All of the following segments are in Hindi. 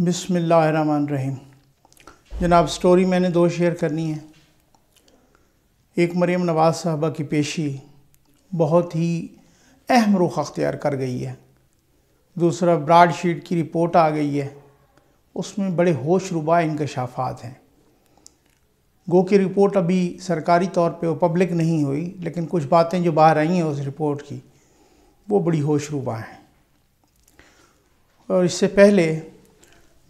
रहीम जनाब स्टोरी मैंने दो शेयर करनी है एक मरीम नवाज़ साहबा की पेशी बहुत ही अहम रुख अख्तियार कर गई है दूसरा ब्राड शीट की रिपोर्ट आ गई है उसमें बड़े होश रुबा इंकशाफात हैं गो की रिपोर्ट अभी सरकारी तौर पे वो पब्लिक नहीं हुई लेकिन कुछ बातें जो बाहर आई हैं उस रिपोर्ट की वो बड़ी होश रुबा हैं और इससे पहले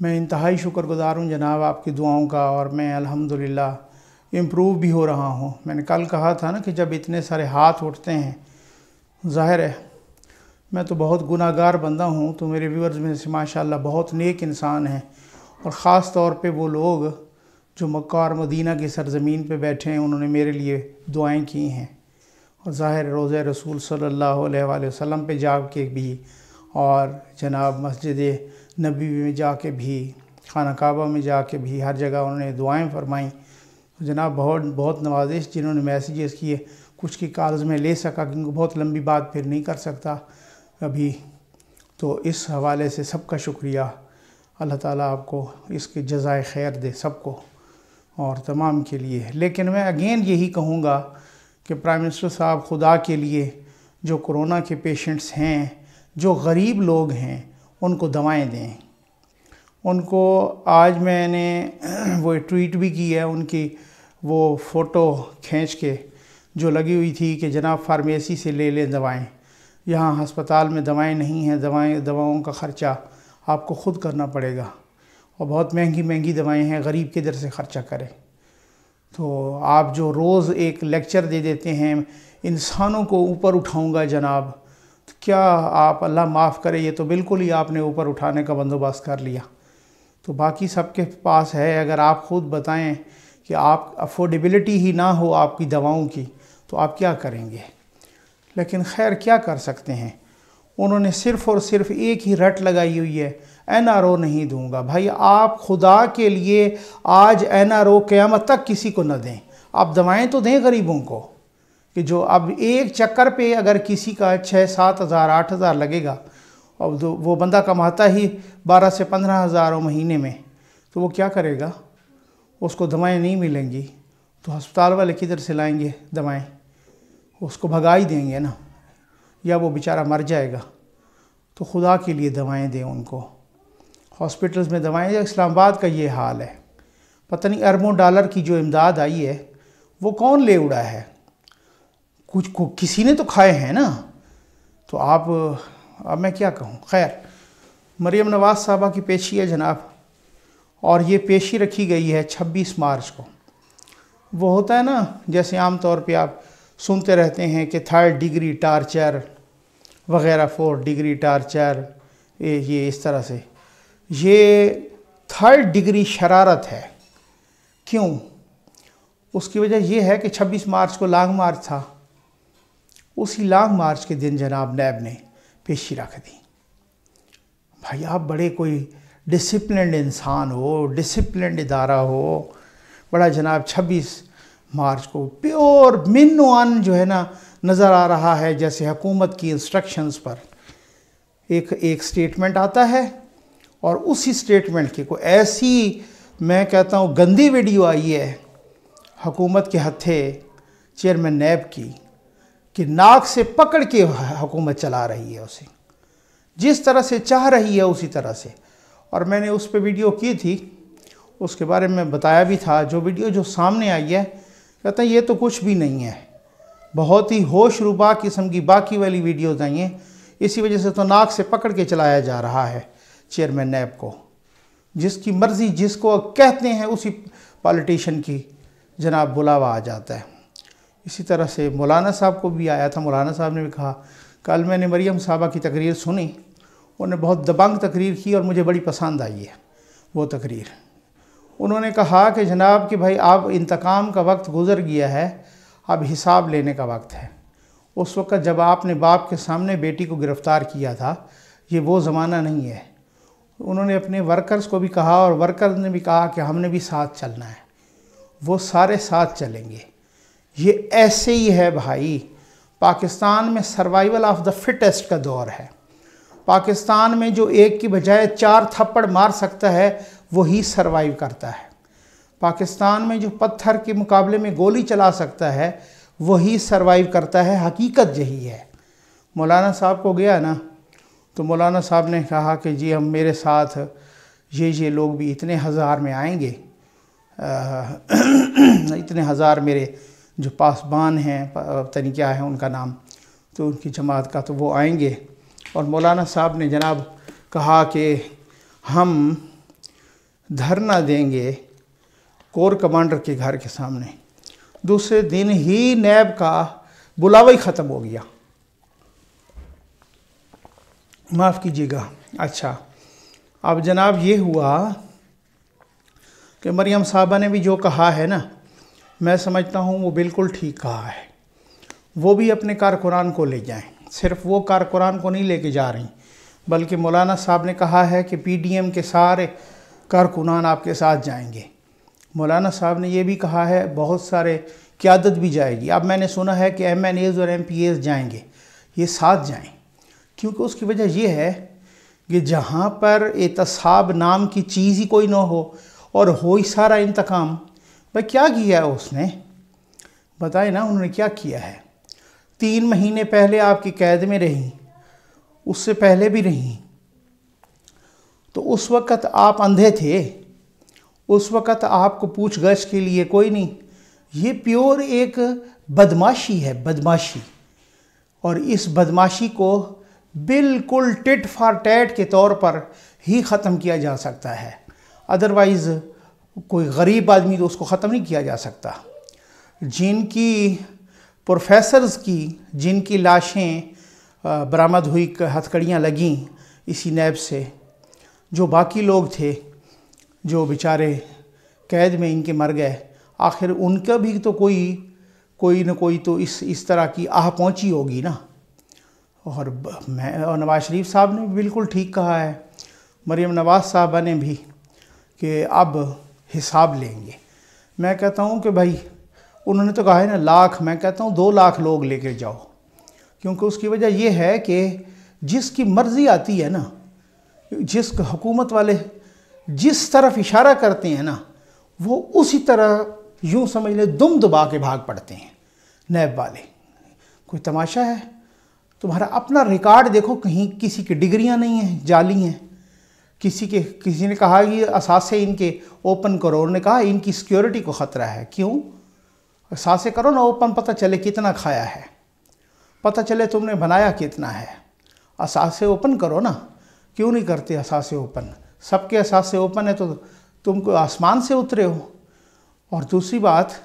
मैं इंतहाई शुक्रगुजार हूँ जनाब आपकी दुआओं का और मैं अल्हम्दुलिल्लाह इम्प्रूव भी हो रहा हूँ मैंने कल कहा था ना कि जब इतने सारे हाथ उठते हैं ज़ाहिर है मैं तो बहुत गुनागार बंदा हूँ तो मेरे व्यूअर्स में से माशाल्लाह बहुत नेक इंसान हैं और ख़ास तौर पे वो लोग जो मक्का और मदीना की सरजमीन पर बैठे हैं उन्होंने मेरे लिए दुआएँ की हैं और ज़ाहिर रोज़ रसूल सल्लल्लाहु अलैहि वसल्लम जा जाग के भी और जनाब मस्जिद नबी में जाके भी खाना काबा में जाके भी हर जगह उन्होंने दुआएं फरमाईं जनाब बहुत बहुत नवाजिश जिन्होंने मैसेजेस किए कुछ की कॉल्स में ले सका क्योंकि बहुत लंबी बात फिर नहीं कर सकता अभी तो इस हवाले से सबका शुक्रिया अल्लाह ताला आपको इसके जजाय खैर दे सबको और तमाम के लिए लेकिन मैं अगेन यही कहूँगा कि प्राइम मिनिस्टर साहब खुदा के लिए जो कोरोना के पेशेंट्स हैं जो गरीब लोग हैं उनको दवाएं दें उनको आज मैंने वो ट्वीट भी की है उनकी वो फ़ोटो खींच के जो लगी हुई थी कि जनाब फार्मेसी से ले लें दवाएं यहाँ हस्पताल में दवाएं नहीं हैं दवाएं दवाओं का ख़र्चा आपको ख़ुद करना पड़ेगा और बहुत महंगी महंगी दवाएं हैं गरीब किधर से ख़र्चा करें तो आप जो रोज़ एक लेक्चर दे देते हैं इंसानों को ऊपर उठाऊँगा जनाब क्या आप अल्लाह माफ़ करे ये तो बिल्कुल ही आपने ऊपर उठाने का बंदोबस्त कर लिया तो बाकी सबके पास है अगर आप ख़ुद बताएं कि आप अफोर्डेबिलिटी ही ना हो आपकी दवाओं की तो आप क्या करेंगे लेकिन खैर क्या कर सकते हैं उन्होंने सिर्फ़ और सिर्फ एक ही रट लगाई हुई है एनआरओ नहीं दूंगा भाई आप खुदा के लिए आज एनआरओ आर क़्यामत तक किसी को न दें आप दवाएं तो दें गरीबों को कि जो अब एक चक्कर पे अगर किसी का छः सात हज़ार आठ हज़ार लगेगा और जो तो वो बंदा कमाता ही बारह से पंद्रह हज़ार महीने में तो वो क्या करेगा उसको दवाएँ नहीं मिलेंगी तो हस्पताल वाले किधर से लाएंगे दवाएँ उसको भगा ही देंगे ना या वो बेचारा मर जाएगा तो खुदा के लिए दवाएं दें उनको हॉस्पिटल्स में दवाएं इस्लामाबाद का ये हाल है पता नहीं अरबों डॉलर की जो इमदाद आई है वो कौन ले उड़ा है कुछ को किसी ने तो खाए हैं ना तो आप अब मैं क्या कहूँ खैर मरियम नवाज़ साहबा की पेशी है जनाब और ये पेशी रखी गई है 26 मार्च को वो होता है ना जैसे आम तौर पे आप सुनते रहते हैं कि थर्ड डिग्री टार्चर वगैरह फोर्थ डिग्री टार्चर ये ये इस तरह से ये थर्ड डिग्री शरारत है क्यों उसकी वजह यह है कि 26 मार्च को लॉन्ग मार्च था उसी लॉन्ग मार्च के दिन जनाब नैब ने पेशी रख दी भाई आप बड़े कोई डिसिप्लेंड इंसान हो डिसिप्लिनड इदारा हो बड़ा जनाब 26 मार्च को प्योर मिन वन जो है ना नज़र आ रहा है जैसे हुकूमत की इंस्ट्रक्शंस पर एक एक स्टेटमेंट आता है और उसी स्टेटमेंट की कोई ऐसी मैं कहता हूँ गंदी वीडियो आई है हकूमत के हथे चेयरमैन नैब की कि नाक से पकड़ के हुकूमत चला रही है उसे जिस तरह से चाह रही है उसी तरह से और मैंने उस पर वीडियो की थी उसके बारे में बताया भी था जो वीडियो जो सामने आई है कहते हैं ये तो कुछ भी नहीं है बहुत ही होश रुबा किस्म की बाकी वाली वीडियोज़ आई हैं इसी वजह से तो नाक से पकड़ के चलाया जा रहा है चेयरमैन नैब को जिसकी मर्ज़ी जिसको कहते हैं उसी पॉलिटिशियन की जनाब बुलावा आ जाता है इसी तरह से मौलाना साहब को भी आया था मौलाना साहब ने भी कहा कल मैंने मरियम साहबा की तकरीर सुनी उन्होंने बहुत दबंग तकरीर की और मुझे बड़ी पसंद आई है वो तकरीर उन्होंने कहा कि जनाब कि भाई आप इंतकाम का वक्त गुज़र गया है अब हिसाब लेने का वक्त है उस वक्त जब आपने बाप के सामने बेटी को गिरफ़्तार किया था ये वो ज़माना नहीं है उन्होंने अपने वर्कर्स को भी कहा और वर्कर्स ने भी कहा कि हमने भी साथ चलना है वो सारे साथ चलेंगे ये ऐसे ही है भाई पाकिस्तान में सर्वाइवल ऑफ द फिटेस्ट का दौर है पाकिस्तान में जो एक की बजाय चार थप्पड़ मार सकता है वही सर्वाइव करता है पाकिस्तान में जो पत्थर के मुकाबले में गोली चला सकता है वही सर्वाइव करता है हकीकत यही है मौलाना साहब को गया ना तो मौलाना साहब ने कहा कि जी हम मेरे साथ ये ये लोग भी इतने हज़ार में आएंगे आ, इतने हज़ार मेरे जो पासबान हैं तरीक़ा है उनका नाम तो उनकी जमात का तो वो आएंगे और मौलाना साहब ने जनाब कहा कि हम धरना देंगे कोर कमांडर के घर के सामने दूसरे दिन ही नैब का बुलावा ही ख़त्म हो गया माफ़ कीजिएगा अच्छा अब जनाब ये हुआ कि मरियम साहबा ने भी जो कहा है ना मैं समझता हूँ वो बिल्कुल ठीक कहा है वो भी अपने कारकुनान को ले जाएं सिर्फ वो कारकुनान को नहीं लेके जा रही बल्कि मौलाना साहब ने कहा है कि पीडीएम के सारे कारकुनान आपके साथ जाएंगे मौलाना साहब ने यह भी कहा है बहुत सारे क्यादत भी जाएगी अब मैंने सुना है कि एम एन एज़ और एम पी एज़ जाएंगे ये साथ जाएं क्योंकि उसकी वजह यह है कि जहाँ पर एहतसाब नाम की चीज़ ही कोई ना हो और हो ही सारा इंतकाम भाई क्या किया है उसने बताए ना उन्होंने क्या किया है तीन महीने पहले आपकी कैद में रही उससे पहले भी रही तो उस वक़्त आप अंधे थे उस वक़्त आपको पूछ गछ के लिए कोई नहीं ये प्योर एक बदमाशी है बदमाशी और इस बदमाशी को बिल्कुल टिट फार टैट के तौर पर ही ख़त्म किया जा सकता है अदरवाइज़ कोई गरीब आदमी तो उसको ख़त्म नहीं किया जा सकता जिनकी प्रोफेसर्स की जिनकी लाशें बरामद हुई हथकड़ियाँ लगें इसी नैब से जो बाकी लोग थे जो बेचारे कैद में इनके मर गए आखिर उनका भी तो कोई कोई ना कोई तो इस इस तरह की आह पहुंची होगी ना और मैं और नवाज़ शरीफ साहब ने बिल्कुल ठीक कहा है मरियम नवाज़ साहबा ने भी कि अब हिसाब लेंगे मैं कहता हूँ कि भाई उन्होंने तो कहा है ना लाख मैं कहता हूँ दो लाख लोग लेके जाओ क्योंकि उसकी वजह यह है कि जिसकी मर्ज़ी आती है ना जिस हुकूमत वाले जिस तरफ इशारा करते हैं ना वो उसी तरह यूँ समझ लें दुम दबा के भाग पड़ते हैं नैब वाले कोई तमाशा है तुम्हारा अपना रिकॉर्ड देखो कहीं किसी की डिग्रियां नहीं हैं जाली हैं किसी के किसी ने कहा कि असासे इनके ओपन करो उन्होंने कहा इनकी सिक्योरिटी को ख़तरा है क्यों असासे करो ना ओपन पता चले कितना खाया है पता चले तुमने बनाया कितना है असासे ओपन करो ना क्यों नहीं करते असासे ओपन सबके असासे ओपन है तो तुम आसमान से उतरे हो और दूसरी बात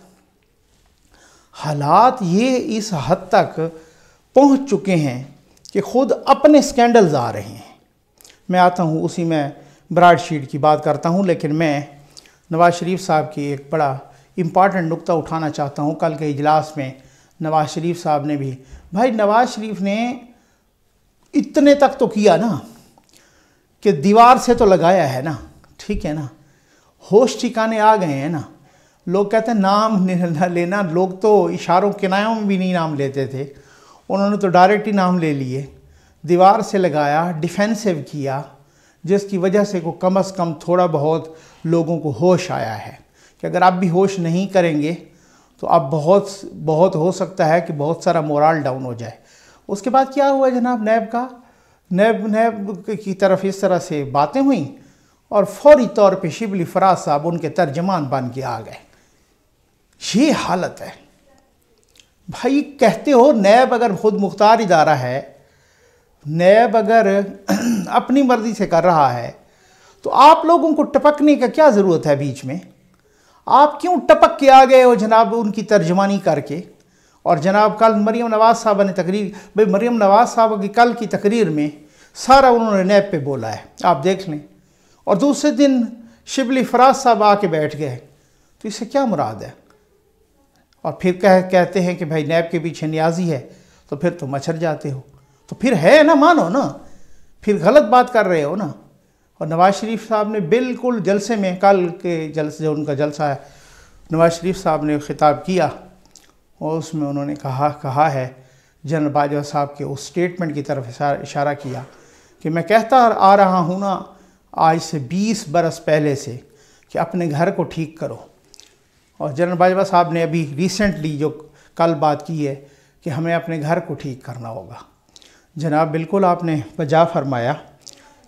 हालात ये इस हद तक पहुंच चुके हैं कि खुद अपने स्कैंडल्स आ रहे हैं मैं आता हूँ उसी में ब्राड शीट की बात करता हूँ लेकिन मैं नवाज़ शरीफ साहब की एक बड़ा इम्पॉर्टेंट नुक्ता उठाना चाहता हूँ कल के इजलास में नवाज़ शरीफ साहब ने भी भाई नवाज़ शरीफ ने इतने तक तो किया ना कि दीवार से तो लगाया है ना ठीक है ना होश ठिकाने आ गए हैं ना लोग कहते हैं नाम लेना लोग तो इशारों किनायों में भी नहीं नाम लेते थे उन्होंने तो डायरेक्ट ही नाम ले लिए दीवार से लगाया डिफेंसिव किया जिसकी वजह से को कम अज़ कम थोड़ा बहुत लोगों को होश आया है कि अगर आप भी होश नहीं करेंगे तो आप बहुत बहुत हो सकता है कि बहुत सारा मोरल डाउन हो जाए उसके बाद क्या हुआ जनाब नैब का नैब नैब की तरफ इस तरह से बातें हुई और फौरी तौर पे शिबली फराज साहब उनके तर्जमान बन के आ गए ये हालत है भाई कहते हो नैब अगर खुद मुख्तार इदारा है नैब अगर अपनी मर्जी से कर रहा है तो आप लोगों को टपकने का क्या ज़रूरत है बीच में आप क्यों टपक के आ गए हो जनाब उनकी तर्जमानी करके और जनाब कल मरीम नवाज़ साहब ने तकरीर भाई मरीम नवाज़ साहब की कल की तकरीर में सारा उन्होंने नैब पे बोला है आप देख लें और दूसरे दिन शिबली फराज साहब आके बैठ गए तो इससे क्या मुराद है और फिर कह कहते हैं कि भाई नैब के पीछे न्याजी है तो फिर तुम तो मच्छर जाते हो तो फिर है ना मानो ना फिर गलत बात कर रहे हो ना और नवाज़ शरीफ साहब ने बिल्कुल जलसे में कल के जलसे जो उनका जलसा है नवाज़ शरीफ साहब ने खिताब किया और उसमें उन्होंने कहा कहा है जनरल बाजवा साहब के उस स्टेटमेंट की तरफ इशारा किया कि मैं कहता आ रहा हूँ ना आज से 20 बरस पहले से कि अपने घर को ठीक करो और जनरल बाजवा साहब ने अभी रिसेंटली जो कल बात की है कि हमें अपने घर को ठीक करना होगा जनाब बिल्कुल आपने बजा फरमाया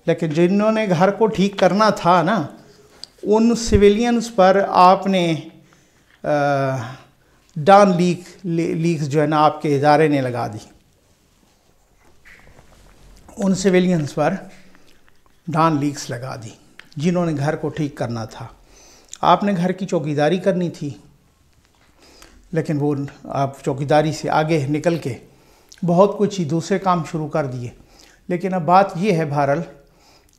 लेकिन जिन्होंने घर को ठीक करना था ना उन सिविलियंस पर आपने डान लीक लीक्स जो है ना आपके इदारे ने लगा दी उन सिविलियंस पर डान लीक्स लगा दी जिन्होंने घर को ठीक करना था आपने घर की चौकीदारी करनी थी लेकिन वो आप चौकीदारी से आगे निकल के बहुत कुछ ही दूसरे काम शुरू कर दिए लेकिन अब बात यह है भारल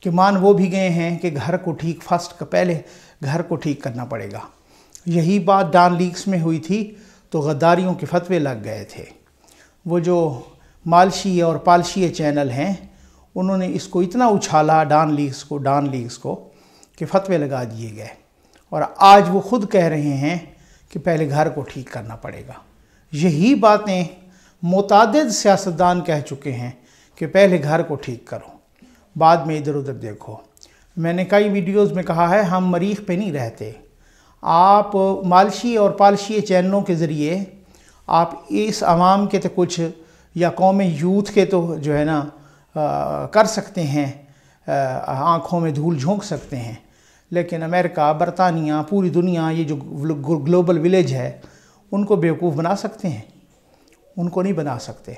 कि मान वो भी गए हैं कि घर को ठीक फर्स्ट पहले घर को ठीक करना पड़ेगा यही बात डान लीक्स में हुई थी तो गद्दारियों के फतवे लग गए थे वो जो मालशी और पालशी चैनल हैं उन्होंने इसको इतना उछाला डान लीक्स को डान लीक्स को कि फतवे लगा दिए गए और आज वो खुद कह रहे हैं कि पहले घर को ठीक करना पड़ेगा यही बातें मुतद सियासतदान कह चुके हैं कि पहले घर को ठीक करो बाद में इधर उधर देखो मैंने कई वीडियोस में कहा है हम मरीख पे नहीं रहते आप मालशी और पालशी चैनलों के ज़रिए आप इस आवाम के तो कुछ या कौम यूथ के तो जो है ना आ, कर सकते हैं आँखों में धूल झोंक सकते हैं लेकिन अमेरिका बरतानिया पूरी दुनिया ये जो ग्लोबल विलेज है उनको बेवकूफ़ बना सकते हैं उनको नहीं बना सकते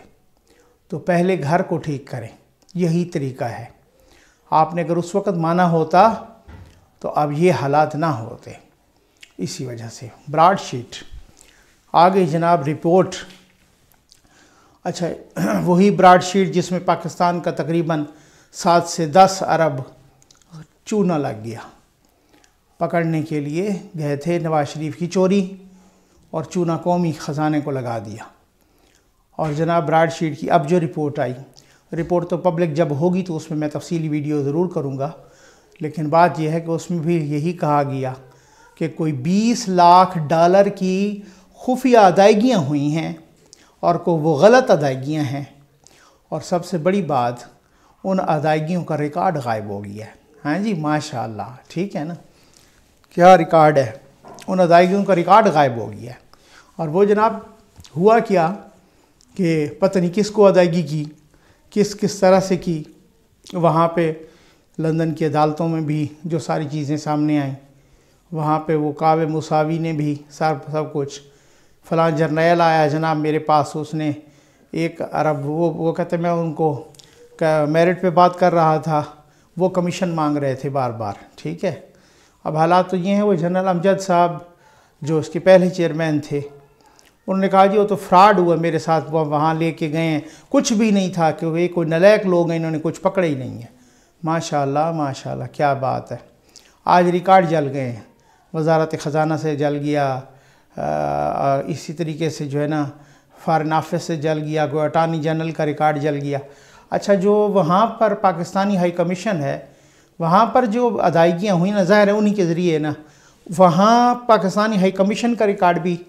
तो पहले घर को ठीक करें यही तरीका है आपने अगर उस वक्त माना होता तो अब ये हालात ना होते इसी वजह से ब्राड शीट आगे जनाब रिपोर्ट अच्छा वही ब्राड शीट जिसमें पाकिस्तान का तकरीबन सात से दस अरब चूना लग गया पकड़ने के लिए गए थे नवाज शरीफ की चोरी और चूना कौमी ख़जाने को लगा दिया और जनाब ब्राड शीट की अब जो रिपोर्ट आई रिपोर्ट तो पब्लिक जब होगी तो उसमें मैं तफसीली वीडियो ज़रूर करूँगा लेकिन बात यह है कि उसमें भी यही कहा गया कि कोई बीस लाख डॉलर की खुफिया अदायगियाँ हुई हैं और को वो गलत अदायगियाँ हैं और सबसे बड़ी बात उन अदायगियों का रिकॉर्ड गायब हो गया है हाँ जी माशा ठीक है ना क्या रिकॉर्ड है उन अदायगियों का रिकॉर्ड गायब हो गया है और वो जनाब हुआ क्या कि पता नहीं किसको अदायगी की किस किस तरह से की वहाँ पे लंदन की अदालतों में भी जो सारी चीज़ें सामने आई वहाँ पे वो काव मुसावी ने भी सार सब कुछ फलां जर्नैल आया जनाब मेरे पास उसने एक अरब वो वो कहते मैं उनको मेरिट पे बात कर रहा था वो कमीशन मांग रहे थे बार बार ठीक है अब हालात तो ये हैं वो जनरल अमजद साहब जो उसके पहले चेयरमैन थे उन्होंने कहा जी वो तो फ्रॉड हुआ मेरे साथ वह वहाँ ले कर गए हैं कुछ भी नहीं था कि वे कोई नलैक लोग हैं इन्होंने कुछ पकड़े ही नहीं है माशाल्लाह माशाल्लाह क्या बात है आज रिकॉर्ड जल गए हैं वजारत ख़जाना से जल गया आ, इसी तरीके से जो है ना फ़ारन ऑफिस से जल गया कोई अटारनी जनरल का रिकॉर्ड जल गया अच्छा जो वहाँ पर पाकिस्तानी हाई कमीशन है वहाँ पर जो अदायगियाँ हुई ना ज़ाहिर है उन्हीं के ज़रिए ना वहाँ पाकिस्तानी हाई कमीशन का रिकॉर्ड भी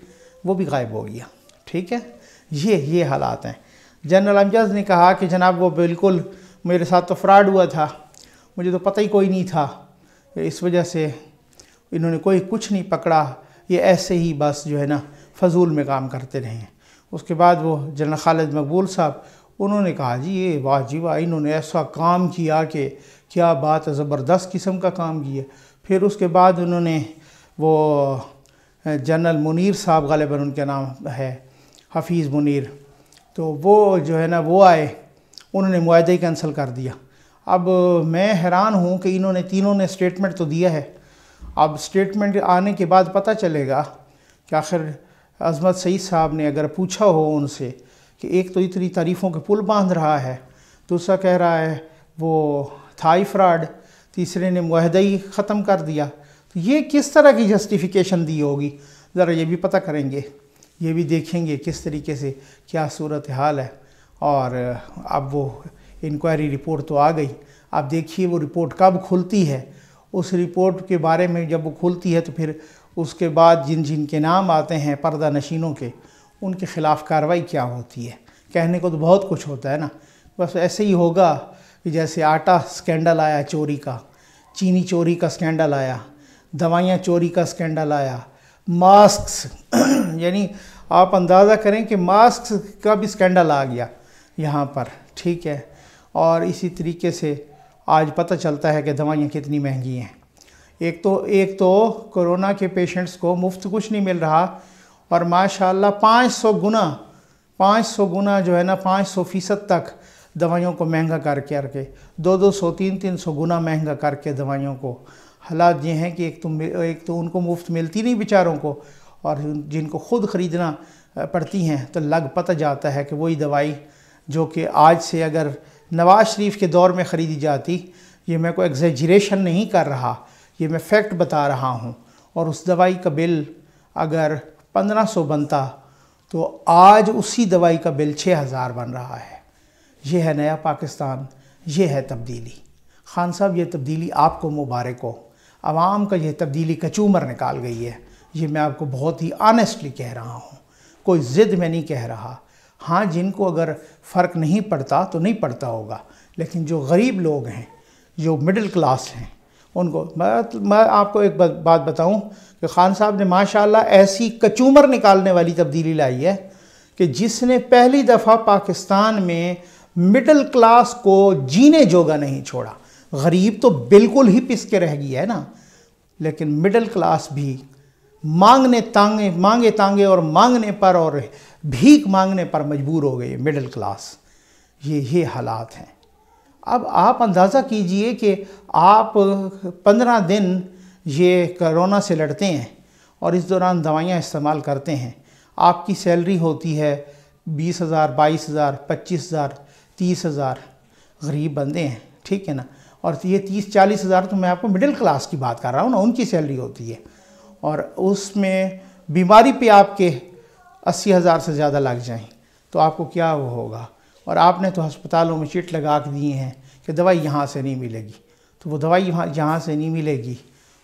वो भी गायब हो गया ठीक है ये ये हालात हैं जनरल अमजाज ने कहा कि जनाब वो बिल्कुल मेरे साथ तो फ्रॉड हुआ था मुझे तो पता ही कोई नहीं था इस वजह से इन्होंने कोई कुछ नहीं पकड़ा ये ऐसे ही बस जो है ना फजूल में काम करते रहे उसके बाद वो जनरल खालिद मकबूल साहब उन्होंने कहा जी ये वाह जी वाह इन्होंने ऐसा काम किया कि क्या बात है ज़बरदस्त किस्म का काम किया फिर उसके बाद उन्होंने वो जनरल मुनीर साहब गालिबा उनके नाम है हफीज़ मुनीर तो वो जो है ना वो आए उन्होंने माहदे कैंसिल कर दिया अब मैं हैरान हूँ कि इन्होंने तीनों ने स्टेटमेंट तो दिया है अब स्टेटमेंट आने के बाद पता चलेगा कि आखिर अजमत सईद साहब ने अगर पूछा हो उनसे कि एक तो इतनी तारीफ़ों के पुल बांध रहा है दूसरा कह रहा है वो थाई फ्राड तीसरे ने माहदा ही ख़त्म कर दिया ये किस तरह की जस्टिफिकेशन दी होगी ज़रा ये भी पता करेंगे ये भी देखेंगे किस तरीके से क्या सूरत हाल है और अब वो इंक्वायरी रिपोर्ट तो आ गई अब देखिए वो रिपोर्ट कब खुलती है उस रिपोर्ट के बारे में जब वो खुलती है तो फिर उसके बाद जिन जिन के नाम आते हैं पर्दा नशीनों के उनके ख़िलाफ़ कार्रवाई क्या होती है कहने को तो बहुत कुछ होता है ना बस ऐसे ही होगा कि जैसे आटा स्कैंडल आया चोरी का चीनी चोरी का स्कैंडल आया दवाइयाँ चोरी का स्कैंडल आया मास्क यानी आप अंदाज़ा करें कि मास्क का भी स्कैंडल आ गया यहाँ पर ठीक है और इसी तरीके से आज पता चलता है कि दवाइयाँ कितनी महंगी हैं एक तो एक तो कोरोना के पेशेंट्स को मुफ्त कुछ नहीं मिल रहा और माशाल्लाह 500 गुना 500 गुना जो है ना 500 फ़ीसद तक दवाइयों को महंगा करके करके दो दो सौ तीन तीन सौ गुना महंगा करके दवाइयों को हालात ये हैं कि एक तो एक तो उनको मुफ्त मिलती नहीं बेचारों को और जिनको ख़ुद ख़रीदना पड़ती हैं तो लग पता जाता है कि वही दवाई जो कि आज से अगर नवाज़ शरीफ के दौर में ख़रीदी जाती ये मैं कोई एग्जेजरेशन नहीं कर रहा ये मैं फैक्ट बता रहा हूँ और उस दवाई का बिल अगर पंद्रह सौ बनता तो आज उसी दवाई का बिल छः हज़ार बन रहा है ये है नया पाकिस्तान ये है तब्दीली खान साहब ये तब्दीली आपको मुबारक हो आवाम का यह तब्दीली कचूमर निकाल गई है ये मैं आपको बहुत ही आनेस्टली कह रहा हूँ कोई ज़िद में नहीं कह रहा हाँ जिनको अगर फ़र्क नहीं पड़ता तो नहीं पड़ता होगा लेकिन जो गरीब लोग हैं जो मिडिल क्लास हैं उनको मैं मैं आपको एक बात बताऊं कि खान साहब ने माशाल्लाह ऐसी कचूमर निकालने वाली तब्दीली लाई है कि जिसने पहली दफ़ा पाकिस्तान में मिडिल क्लास को जीने जोगा नहीं छोड़ा गरीब तो बिल्कुल ही पिस के रह गई है ना लेकिन मिडिल क्लास भी मांगने तांगे मांगे तांगे और मांगने पर और भीख मांगने पर मजबूर हो गए मिडिल क्लास ये ये हालात हैं अब आप अंदाज़ा कीजिए कि आप पंद्रह दिन ये करोना से लड़ते हैं और इस दौरान दवाइयाँ इस्तेमाल करते हैं आपकी सैलरी होती है बीस हज़ार बाईस हज़ार पच्चीस हज़ार तीस हज़ार गरीब बंदे हैं ठीक है ना और ये तीस चालीस हज़ार तो मैं आपको मिडिल क्लास की बात कर रहा हूँ ना उनकी सैलरी होती है और उसमें बीमारी पे आपके अस्सी हज़ार से ज़्यादा लग जाएं तो आपको क्या वो होगा और आपने तो हस्पतालों में चिट लगा के दिए हैं कि दवाई यहाँ से नहीं मिलेगी तो वो दवाई यहाँ यहाँ से नहीं मिलेगी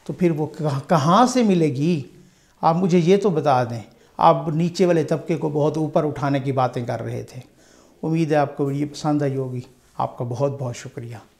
तो फिर वो कहाँ से मिलेगी आप मुझे ये तो बता दें आप नीचे वाले तबके को बहुत ऊपर उठाने की बातें कर रहे थे उम्मीद है आपको ये पसंद आई होगी आपका बहुत बहुत शुक्रिया